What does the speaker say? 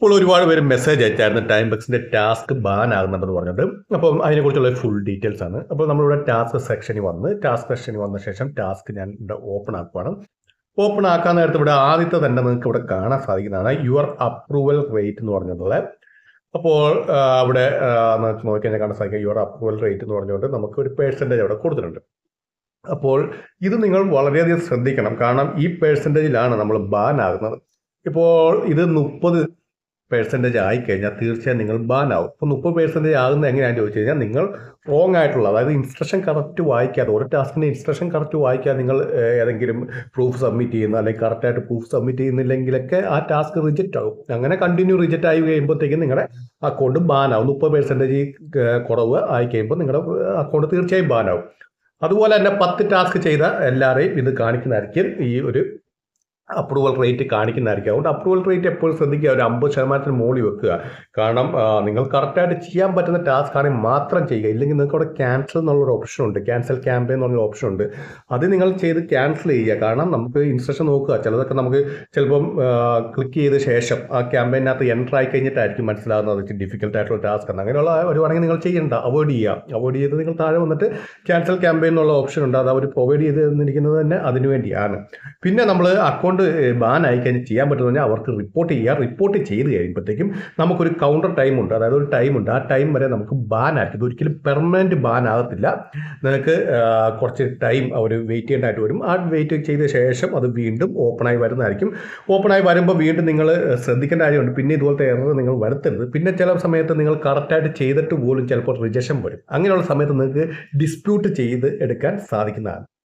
ഇപ്പോൾ ഒരുപാട് പേര് മെസ്സേജ് അയച്ചായിരുന്നു ടൈം ബക്സിന്റെ ടാസ്ക് ബാൻ ആകുന്നുണ്ടെന്ന് പറഞ്ഞിട്ട് അപ്പം അതിനെക്കുറിച്ചുള്ള ഫുൾ ഡീറ്റെയിൽസ് ആണ് അപ്പോൾ നമ്മളിവിടെ ടാസ്ക് സെക്ഷനിൽ വന്ന് ടാസ്ക് സെക്ഷനിൽ വന്ന ശേഷം ടാസ്ക് ഞാൻ ഇവിടെ ഓപ്പൺ ആക്കുവാണ് ഓപ്പൺ ആക്കാൻ നേരത്ത് ഇവിടെ ആദ്യത്തെ തന്നെ നിങ്ങൾക്ക് ഇവിടെ കാണാൻ സാധിക്കുന്നതാണ് യുവർ അപ്രൂവൽ റേറ്റ് എന്ന് പറഞ്ഞിട്ടുള്ള അപ്പോൾ അവിടെ നോക്കി നോക്കിക്കഴിഞ്ഞാൽ കാണാൻ സാധിക്കും യുവർ അപ്രൂവൽ റേറ്റ് എന്ന് പറഞ്ഞുകൊണ്ട് നമുക്ക് ഒരു പേഴ്സൻറ്റേജ് അവിടെ കൊടുത്തിട്ടുണ്ട് അപ്പോൾ ഇത് നിങ്ങൾ വളരെയധികം ശ്രദ്ധിക്കണം കാരണം ഈ പേഴ്സൻറ്റേജിലാണ് നമ്മൾ ബാൻ ആകുന്നത് ഇപ്പോൾ ഇത് മുപ്പത് പേഴ്സൻറ്റേജ് ആയിക്കഴിഞ്ഞാൽ തീർച്ചയായും നിങ്ങൾ ബാൻ ആവും അപ്പോൾ മുപ്പത് പേഴ്സൻറ്റേജ് ആകുന്ന എങ്ങനെയാണെന്ന് ചോദിച്ചു കഴിഞ്ഞാൽ നിങ്ങൾ റോങ് ആയിട്ടുള്ള അതായത് ഇൻസ്ട്രക്ഷൻ കറക്റ്റ് വായിക്കാതെ ഒരു ടാസ്കിൻ്റെ ഇൻസ്ട്രക്ഷൻ കറക്റ്റ് വായിക്കാതെ നിങ്ങൾ ഏതെങ്കിലും പ്രൂഫ് സബ്മിറ്റ് ചെയ്യുന്ന അല്ലെങ്കിൽ കറക്റ്റായിട്ട് പ്രൂഫ് സബ്മിറ്റ് ചെയ്യുന്നില്ലെങ്കിലൊക്കെ ആ ടാസ്ക് റിജക്റ്റ് ആകും അങ്ങനെ കണ്ടിന്യൂ റിജക്റ്റ് ആയി കഴിയുമ്പോഴത്തേക്കും നിങ്ങളുടെ അക്കൗണ്ട് ബാൻ ആവും മുപ്പത് പേഴ്സൻറ്റേജ് കുറവ് ആയി കഴിയുമ്പോൾ നിങ്ങളുടെ അക്കൗണ്ട് തീർച്ചയായും ബാൻ ആവും അതുപോലെ തന്നെ പത്ത് ടാസ്ക് ചെയ്ത എല്ലാവരെയും ഇത് കാണിക്കുന്നതായിരിക്കും ഈ ഒരു അപ്രൂവൽ റേറ്റ് കാണിക്കുന്നതായിരിക്കും അതുകൊണ്ട് അപ്രൂവൽ റേറ്റ് എപ്പോഴും ശ്രദ്ധിക്കുക ഒരു അമ്പത് ശതമാനത്തിന് മുകളിൽ വെക്കുക കാരണം നിങ്ങൾ കറക്റ്റായിട്ട് ചെയ്യാൻ പറ്റുന്ന ടാസ്ക് ആണെങ്കിൽ മാത്രം ചെയ്യുക ഇല്ലെങ്കിൽ നിങ്ങൾക്ക് അവിടെ ക്യാൻസൽ എന്നുള്ളൊരു ഓപ്ഷൻ ഉണ്ട് ക്യാൻസൽ ക്യാമ്പയിൻ എന്നുള്ള ഓപ്ഷൻ ഉണ്ട് അത് നിങ്ങൾ ചെയ്ത് ക്യാൻസൽ ചെയ്യുക കാരണം നമുക്ക് ഇൻസ്ട്രക്ഷൻ നോക്കുക ചിലതൊക്കെ നമുക്ക് ചിലപ്പം ക്ലിക്ക് ചെയ്ത ശേഷം ആ ക്യാമ്പയിനകത്ത് എൻ്റർ ആയി കഴിഞ്ഞിട്ടായിരിക്കും മനസ്സിലാകുന്നത് ഡിഫിക്കൽട്ട് ആയിട്ടുള്ള ടാസ്ക് ആണ് അങ്ങനെയുള്ള വരുവാണെങ്കിൽ നിങ്ങൾ ചെയ്യേണ്ട അവോയ്ഡ് ചെയ്യുക അവോയ്ഡ് ചെയ്ത് നിങ്ങൾ താഴെ വന്നിട്ട് ക്യാൻസൽ ക്യാമ്പയിൻ എന്നുള്ള ഓപ്ഷൻ ഉണ്ട് അത് അവർ പ്രൊവൈഡ് ചെയ്ത് തന്നിരിക്കുന്നത് തന്നെ അതിനുവേണ്ടിയാണ് പിന്നെ നമ്മൾ അക്കൗണ്ട് കൊണ്ട് ബാൻ ആയി ചെയ്യാൻ പറ്റുന്ന അവർക്ക് റിപ്പോർട്ട് ചെയ്യുക റിപ്പോർട്ട് ചെയ്ത് കഴിയുമ്പോഴത്തേക്കും നമുക്കൊരു കൗണ്ടർ ടൈം ഉണ്ട് അതായത് ഒരു ടൈം ഉണ്ട് ആ ടൈം വരെ നമുക്ക് ബാൻ ആക്കി ഇത് ഒരിക്കലും പെർമനൻറ്റ് ബാൻ ആകത്തില്ല നിനക്ക് കുറച്ച് ടൈം അവർ വെയിറ്റ് ചെയ്യേണ്ടതായിട്ട് വരും ആ വെയിറ്റ് ചെയ്ത ശേഷം അത് വീണ്ടും ഓപ്പണായി വരുന്നതായിരിക്കും ഓപ്പണായി വരുമ്പോൾ വീണ്ടും നിങ്ങൾ ശ്രദ്ധിക്കേണ്ട കാര്യമുണ്ട് പിന്നെ ഇതുപോലത്തെ എറർ നിങ്ങൾ വരുത്തരുത് പിന്നെ ചില സമയത്ത് നിങ്ങൾ കറക്റ്റായിട്ട് ചെയ്തിട്ട് പോലും ചിലപ്പോൾ റിജക്ഷൻ വരും അങ്ങനെയുള്ള സമയത്ത് നിങ്ങൾക്ക് ഡിസ്പ്യൂട്ട് ചെയ്ത് എടുക്കാൻ സാധിക്കുന്നതാണ്